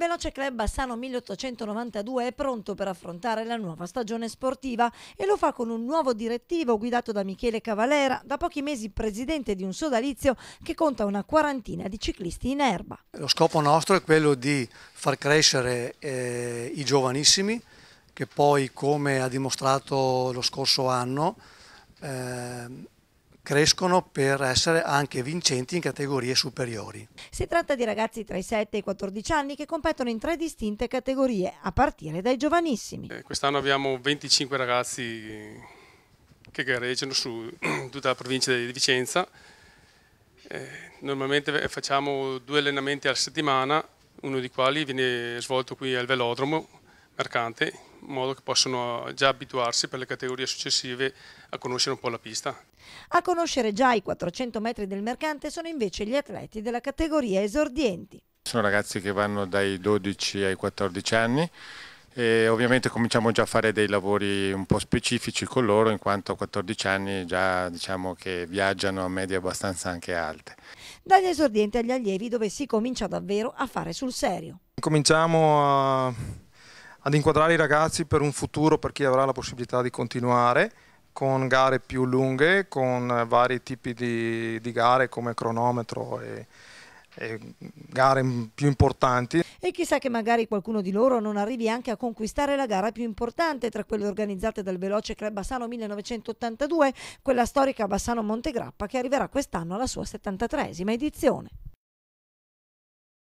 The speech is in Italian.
Veloce Club Bassano 1892 è pronto per affrontare la nuova stagione sportiva e lo fa con un nuovo direttivo guidato da Michele Cavalera, da pochi mesi presidente di un sodalizio che conta una quarantina di ciclisti in erba. Lo scopo nostro è quello di far crescere eh, i giovanissimi che poi come ha dimostrato lo scorso anno eh, crescono per essere anche vincenti in categorie superiori. Si tratta di ragazzi tra i 7 e i 14 anni che competono in tre distinte categorie, a partire dai giovanissimi. Eh, Quest'anno abbiamo 25 ragazzi che gareggiano su tutta la provincia di Vicenza. Eh, normalmente eh, facciamo due allenamenti alla settimana, uno di quali viene svolto qui al velodromo mercante in modo che possano già abituarsi per le categorie successive a conoscere un po' la pista. A conoscere già i 400 metri del mercante sono invece gli atleti della categoria esordienti. Sono ragazzi che vanno dai 12 ai 14 anni e ovviamente cominciamo già a fare dei lavori un po' specifici con loro in quanto a 14 anni già diciamo che viaggiano a medie abbastanza anche alte. Dagli esordienti agli allievi dove si comincia davvero a fare sul serio. Cominciamo a ad inquadrare i ragazzi per un futuro per chi avrà la possibilità di continuare con gare più lunghe, con eh, vari tipi di, di gare come cronometro e, e gare più importanti. E chissà che magari qualcuno di loro non arrivi anche a conquistare la gara più importante tra quelle organizzate dal veloce Club Bassano 1982, quella storica Bassano Montegrappa che arriverà quest'anno alla sua 73esima edizione.